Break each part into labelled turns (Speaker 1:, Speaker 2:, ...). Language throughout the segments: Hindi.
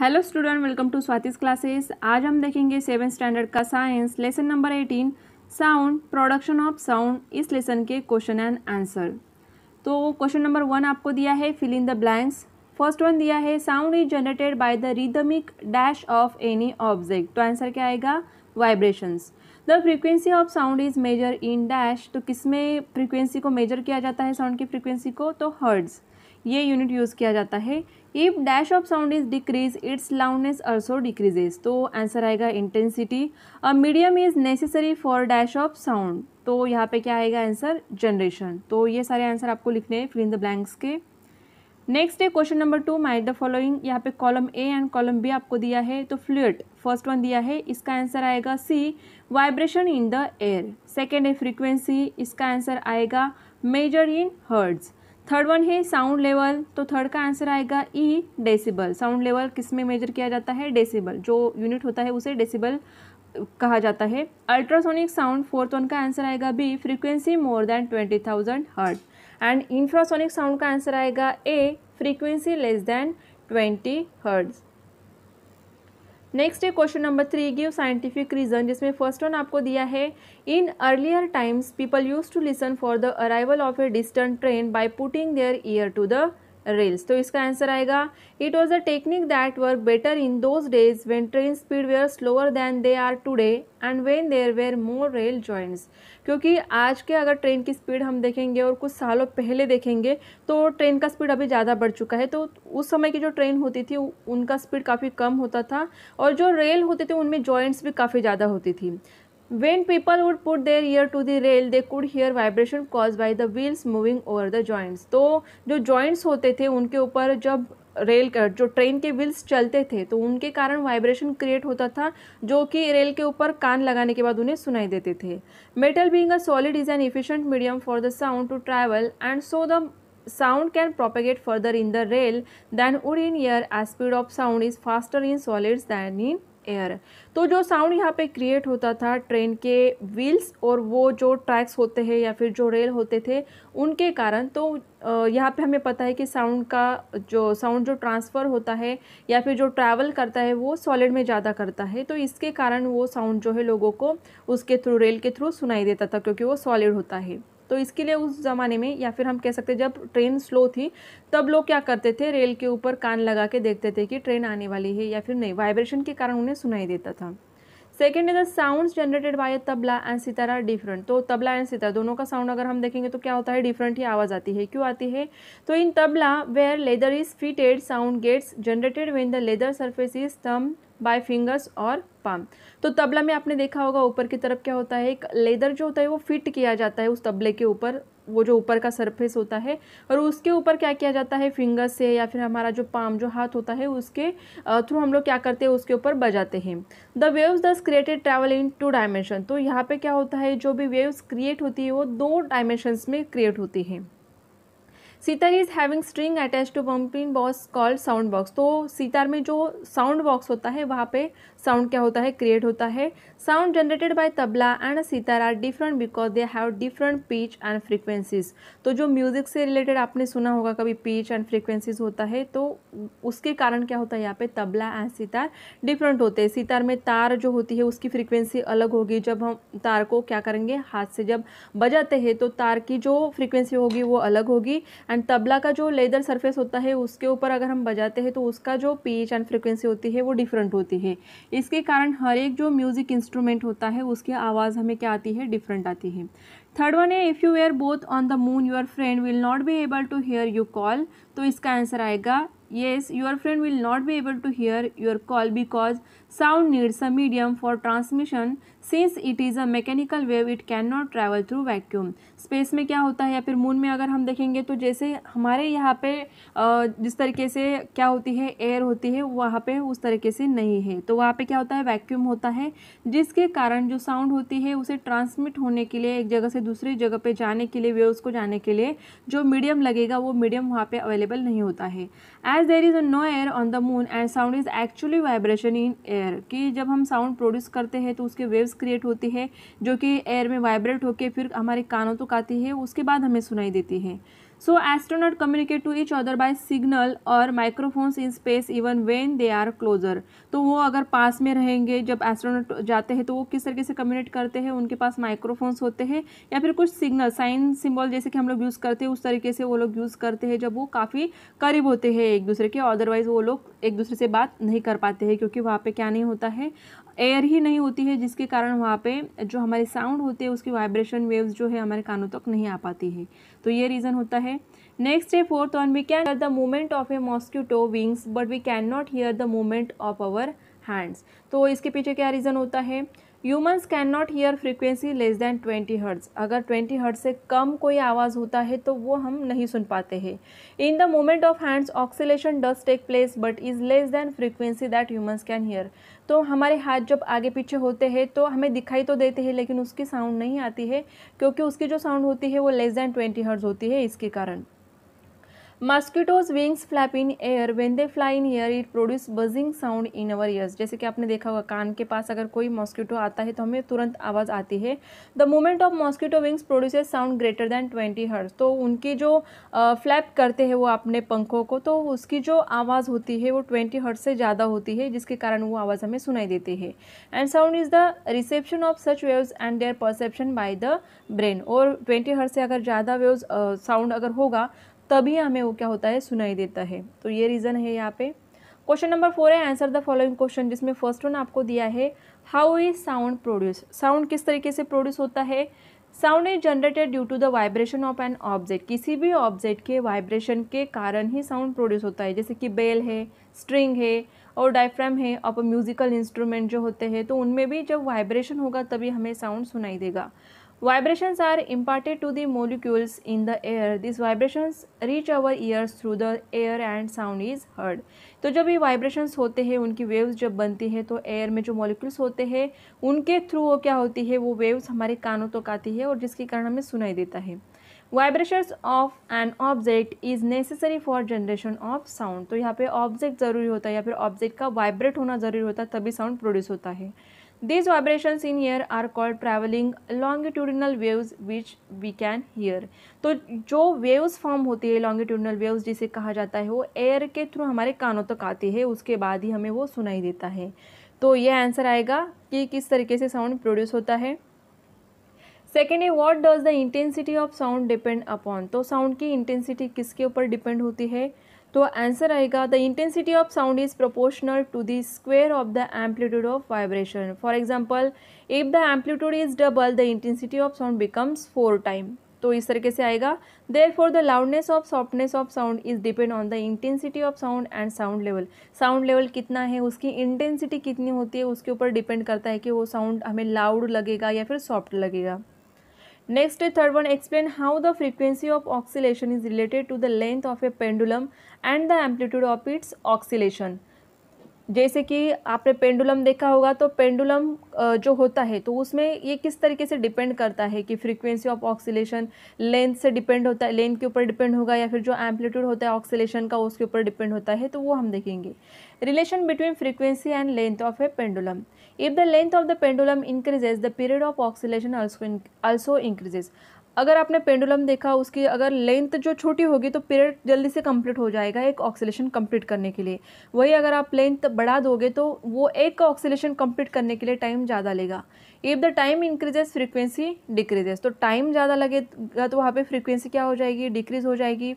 Speaker 1: Hello student welcome to Swati's classes आज हम देखेंगे सेवन स्टैंडर्ड का science lesson number eighteen sound production of sound इस लेसन के क्वेश्चन एंड आंसर तो क्वेश्चन नंबर वन आपको दिया है fill in the blanks first one दिया है sound is generated by the rhythmic dash of any object तो आंसर क्या आएगा vibrations the frequency of sound is measure in dash तो किस में फ्रीक्वेंसी को मेजर किया जाता है साउंड की फ्रीक्वेंसी को तो हर्ड्स ये यूनिट यूज़ किया जाता है if dash of sound is decrease its loudness also decreases तो आंसर आएगा intensity a medium is necessary for dash of sound तो यहाँ पे क्या आएगा आंसर जनरेशन तो ये सारे आंसर आपको लिखने हैं फिल इन द ब्लैंक्स के नेक्स्ट है question number two might the following यहाँ पे column A and column B आपको दिया है तो फ्लूट फर्स्ट वन दिया है इसका आंसर आएगा C vibration in the air second है फ्रीक्वेंसी इसका आंसर आएगा measure in hertz third one है साउंड लेवल तो थर्ड का आंसर आएगा ई डेसिबल साउंड लेवल किस में मेजर किया जाता है डेसिबल जो यूनिट होता है उसे डेसिबल कहा जाता है अल्ट्रासोनिक साउंड फोर्थ वन का आंसर आएगा B frequency more than twenty thousand hertz and infrasonic sound का आंसर आएगा A frequency less than twenty hertz next है question number three give scientific reason जिसमें फर्स्ट वन आपको दिया है in earlier times people use to listen for the arrival of a distant train by putting their ear to the rails तो इसका आंसर आएगा it was a technique that work better in those days when train speed were slower than they are today and when there were more rail joints क्योंकि आज के अगर ट्रेन की स्पीड हम देखेंगे और कुछ सालों पहले देखेंगे तो ट्रेन का स्पीड अभी ज़्यादा बढ़ चुका है तो उस समय की जो ट्रेन होती थी उनका स्पीड काफ़ी कम होता था और जो रेल होते थे उनमें जॉइंट्स भी काफ़ी ज़्यादा होती थी when people would put their ear to the rail they could hear vibration caused by the wheels moving over the joints तो जो joints होते थे उनके ऊपर जब रेल का जो ट्रेन के व्हील्स चलते थे तो उनके कारण वाइब्रेशन क्रिएट होता था जो कि रेल के ऊपर कान लगाने के बाद उन्हें सुनाई देते थे metal being a solid is an efficient medium for the sound to travel and so the sound can propagate further in the rail than would in air as speed of sound is faster in solids than in air तो जो साउंड यहाँ पे क्रिएट होता था ट्रेन के व्हील्स और वो जो ट्रैक्स होते हैं या फिर जो रेल होते थे उनके कारण तो यहाँ पे हमें पता है कि साउंड का जो साउंड जो ट्रांसफ़र होता है या फिर जो ट्रैवल करता है वो सॉलिड में ज़्यादा करता है तो इसके कारण वो साउंड जो है लोगों को उसके थ्रू रेल के थ्रू सुनाई देता था क्योंकि वो सॉलिड होता है तो इसके लिए उस ज़माने में या फिर हम कह सकते जब ट्रेन स्लो थी तब लोग क्या करते थे रेल के ऊपर कान लगा के देखते थे कि ट्रेन आने वाली है या फिर नहीं वाइब्रेशन के कारण उन्हें सुनाई देता था second is the sound generated by tabla and sitar different तो तबला एंड सितारा दोनों का साउंड अगर हम देखेंगे तो क्या होता है डिफरेंट ही आवाज़ आती है क्यों आती है तो in tabla where leather is fitted sound gets generated when the leather surface is thump by fingers और पाम तो तबला में आपने देखा होगा ऊपर की तरफ क्या होता है एक लेदर जो होता है वो फिट किया जाता है उस तबले के ऊपर वो जो ऊपर का सरफेस होता है और उसके ऊपर क्या किया जाता है फिंगर से या फिर हमारा जो पाम जो हाथ होता है उसके थ्रू हम लोग क्या करते हैं उसके ऊपर बजाते हैं the waves thus created travel in two dimension तो यहाँ पे क्या होता है जो भी वेव्स क्रिएट होती है वो दो डायमेंशंस में क्रिएट होती है sitar is having string attach to pumpkin box called sound box तो सितार में जो साउंड बॉक्स होता है वहाँ पे साउंड क्या होता है क्रिएट होता है sound generated by tabla and sitar are different because they have different pitch and frequencies तो जो म्यूज़िक से रिलेटेड आपने सुना होगा कभी पीच एंड फ्रीक्वेंसीज होता है तो उसके कारण क्या होता है यहाँ पे तबला एंड सितार डिफरेंट होते हैं सितार में तार जो होती है उसकी फ्रीक्वेंसी अलग होगी जब हम तार को क्या करेंगे हाथ से जब बजाते हैं तो तार की जो फ्रीक्वेंसी होगी वो अलग होगी एंड तबला का जो लेदर सरफेस होता है उसके ऊपर अगर हम बजाते हैं तो उसका जो पीच एंड फ्रिक्वेंसी होती है वो डिफरेंट होती है इसके कारण हर एक जो म्यूज़िक इंस्ट्रूमेंट होता है उसकी आवाज़ हमें क्या आती है डिफरेंट आती है थर्ड वन है if you were both on the moon your friend will not be able to hear you call तो इसका आंसर आएगा yes your friend will not be able to hear your call because Sound needs a medium for transmission. Since it is a mechanical wave, it cannot travel through vacuum. Space में क्या होता है या फिर मून में अगर हम देखेंगे तो जैसे हमारे यहाँ पे जिस तरीके से क्या होती है एयर होती है वहाँ पे उस तरीके से नहीं है तो वहाँ पे क्या होता है वैक्यूम होता है जिसके कारण जो साउंड होती है उसे ट्रांसमिट होने के लिए एक जगह से दूसरी जगह पे जाने के लिए वेव्स को जाने के लिए जो मीडियम लगेगा वो मीडियम वहाँ पे अवेलेबल नहीं होता है as there is no air on the moon and sound is actually vibration in air air कि जब हम साउंड प्रोड्यूस करते हैं तो उसके वेव्स क्रिएट होती है जो कि एयर में वाइब्रेट होकर फिर हमारे कानों तक तो आती है उसके बाद हमें सुनाई देती है so astronaut communicate to each other by signal और microphones in space even when they are closer तो वो अगर पास में रहेंगे जब एस्ट्रोनॉट जाते हैं तो वो किस तरीके से कम्युनिकेट करते हैं उनके पास माइक्रोफोन्स होते हैं या फिर कुछ सिग्नल साइन सिंबल जैसे कि हम लोग यूज़ करते हैं उस तरीके से वो लोग यूज़ करते हैं जब वो काफ़ी करीब होते हैं एक दूसरे के अदरवाइज़ वो लोग एक दूसरे से बात नहीं कर पाते हैं क्योंकि वहाँ पर क्या नहीं होता है एयर ही नहीं होती है जिसके कारण वहाँ पे जो हमारे साउंड होते हैं उसकी वाइब्रेशन वेव्स जो है हमारे कानों तक नहीं आ पाती है तो ये रीज़न होता है नेक्स्ट है fourth one we can the movement of a mosquito wings but we can not hear the movement of our hands तो इसके पीछे क्या रीज़न होता है humans can not hear frequency less than twenty hertz अगर ट्वेंटी हर्ट से कम कोई आवाज़ होता है तो वो हम नहीं सुन पाते हैं in the moment of hands oscillation does take place but is less than frequency that humans can hear तो हमारे हाथ जब आगे पीछे होते हैं तो हमें दिखाई तो देते हैं लेकिन उसकी साउंड नहीं आती है क्योंकि उसकी जो साउंड होती है वो लेस दैन ट्वेंटी हर्ट्स होती है इसके कारण mosquitoes wings flap in air when they fly in air it produce buzzing sound in our ears जैसे कि आपने देखा होगा कान के पास अगर कोई मॉस्किटो आता है तो हमें तुरंत आवाज़ आती है the movement of mosquito wings produce sound greater than twenty hertz तो उनकी जो फ्लैप uh, करते हैं वो अपने पंखों को तो उसकी जो आवाज़ होती है वो ट्वेंटी हर्ट से ज़्यादा होती है जिसके कारण वो आवाज़ हमें सुनाई देती है and sound is the reception of such waves and their perception by the brain और ट्वेंटी हर्ट से अगर ज़्यादा वेव्स साउंड अगर होगा तभी हमें वो क्या होता है सुनाई देता है तो ये रीज़न है यहाँ पे क्वेश्चन नंबर फोर है आंसर द फॉलोइंग क्वेश्चन जिसमें फर्स्ट वन आपको दिया है how is sound produce sound किस तरीके से प्रोड्यूस होता है sound is generated due to the vibration of an object किसी भी ऑब्जेक्ट के वाइब्रेशन के कारण ही साउंड प्रोड्यूस होता है जैसे कि बेल है स्ट्रिंग है और डायफ्राम है और म्यूज़िकल इंस्ट्रूमेंट जो होते हैं तो उनमें भी जब वाइब्रेशन होगा तभी हमें साउंड सुनाई देगा Vibrations are imparted to the molecules in the air. These vibrations reach our ears through the air and sound is heard. तो जब ये वाइब्रेशंस होते हैं उनकी वेव्स जब बनती है तो एयर में जो मोलिक्यूल्स होते हैं उनके थ्रू वो क्या होती है वो वेव्स हमारे कानों तक तो आती है और जिसके कारण हमें सुनाई देता है vibrations of an object is necessary for generation of sound तो यहाँ पे ऑब्जेक्ट ज़रूरी होता है या फिर ऑब्जेक्ट का वाइब्रेट होना ज़रूरी होता है तभी साउंड प्रोड्यूस होता है These vibrations in air are called traveling longitudinal waves which we can hear. तो जो waves form होती है longitudinal waves जिसे कहा जाता है वो air के थ्रू हमारे कानों तक आती है उसके बाद ही हमें वो सुनाई देता है तो ये आंसर आएगा कि किस तरीके से साउंड प्रोड्यूस होता है सेकेंड है what does the intensity of sound depend upon तो साउंड की इंटेंसिटी किसके ऊपर डिपेंड होती है तो आंसर आएगा the intensity of sound is proportional to the square of the amplitude of vibration for example if the amplitude is double the intensity of sound becomes four time तो इस तरीके से आएगा therefore the loudness of softness of sound is depend on the intensity of sound and sound level sound level कितना है उसकी इंटेंसिटी कितनी होती है उसके ऊपर डिपेंड करता है कि वो साउंड हमें लाउड लगेगा या फिर सॉफ्ट लगेगा Next, third one, explain how the frequency of oscillation is related to the length of a pendulum and the amplitude of its oscillation. जैसे कि आपने पेंडुलम देखा होगा तो पेंडुलम जो होता है तो उसमें ये किस तरीके से डिपेंड करता है कि फ्रीक्वेंसी ऑफ ऑक्सीलेशन लेंथ से डिपेंड होता है लेंथ के ऊपर डिपेंड होगा या फिर जो एम्पलीट्यूड होता है ऑक्सीलेशन का उसके ऊपर डिपेंड होता है तो वो हम देखेंगे relation between frequency and length of a pendulum if the length of the pendulum increases the period of oscillation also increases अगर आपने पेंडुलम देखा उसकी अगर लेंथ जो छोटी होगी तो पीरियड जल्दी से कंप्लीट हो जाएगा एक ऑक्सीलेशन कंप्लीट करने के लिए वही अगर आप लेंथ बढ़ा दोगे तो वो एक ऑक्सीलेशन कंप्लीट करने के लिए टाइम ज़्यादा लेगा if the time increases frequency decreases तो टाइम ज़्यादा लगेगा तो वहाँ पे फ्रीक्वेंसी क्या हो जाएगी डिक्रीज़ हो जाएगी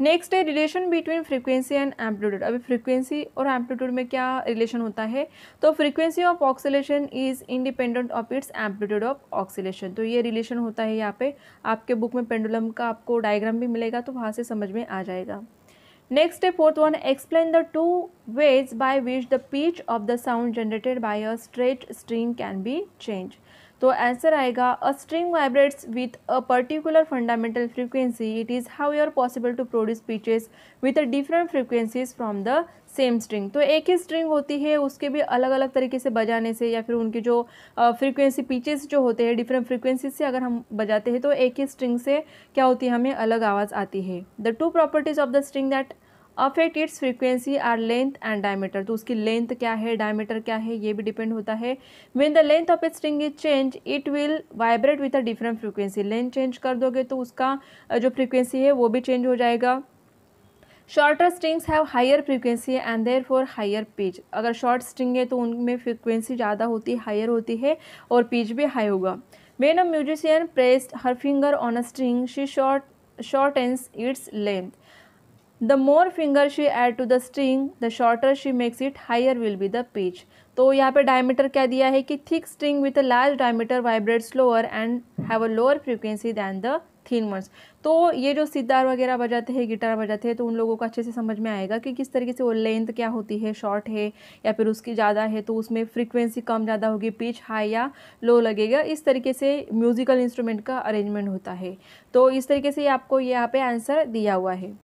Speaker 1: नेक्स्ट है relation between frequency and amplitude अभी फ्रीक्वेंसी और एम्पलीट्यूड में क्या रिलेशन होता है तो frequency of oscillation is independent of its amplitude of oscillation तो ये रिलेशन होता है यहाँ पे आपके बुक में पेंडुलम का आपको डायग्राम भी मिलेगा तो वहाँ से समझ में आ जाएगा नेक्स्ट है fourth one explain the two ways by which the pitch of the sound generated by a straight string can be change तो आंसर आएगा a string vibrates with a particular fundamental frequency it is how you are possible to produce pitches with a different frequencies from the same string तो एक ही स्ट्रिंग होती है उसके भी अलग अलग तरीके से बजाने से या फिर उनके जो फ्रीक्वेंसी पीचेस जो होते हैं डिफरेंट फ्रीक्वेंसीज से अगर हम बजाते हैं तो एक ही स्ट्रिंग से क्या होती है हमें अलग आवाज़ आती है the two properties of the string that affect its frequency are length and diameter तो उसकी लेंथ क्या है डायमीटर क्या है ये भी डिपेंड होता है when the length of a string is change it will vibrate with a different frequency length change कर दोगे तो उसका जो फ्रीक्वेंसी है वो भी चेंज हो जाएगा shorter strings have higher frequency and therefore higher pitch अगर शॉर्ट स्ट्रिंग है तो उनमें फ्रीक्वेंसी ज़्यादा होती है हायर होती है और पिच भी हाई होगा when a musician pressed her finger on a string she short short and its length the more finger she add to the string the shorter she makes it higher will be the pitch तो यहाँ पे डायमीटर क्या दिया है कि thick string with a large diameter vibrate slower and have a lower frequency than the thin ones तो ये जो सितार वगैरह बजाते हैं गिटार बजाते हैं तो उन लोगों को अच्छे से समझ में आएगा कि किस तरीके से वो लेंथ क्या होती है शॉर्ट है या फिर उसकी ज़्यादा है तो उसमें फ्रिक्वेंसी कम ज़्यादा होगी पिच हाई या लो लगेगा इस तरीके से म्यूज़िकल इंस्ट्रूमेंट का अरेंजमेंट होता है तो इस तरीके से आपको यहाँ पे आंसर दिया हुआ है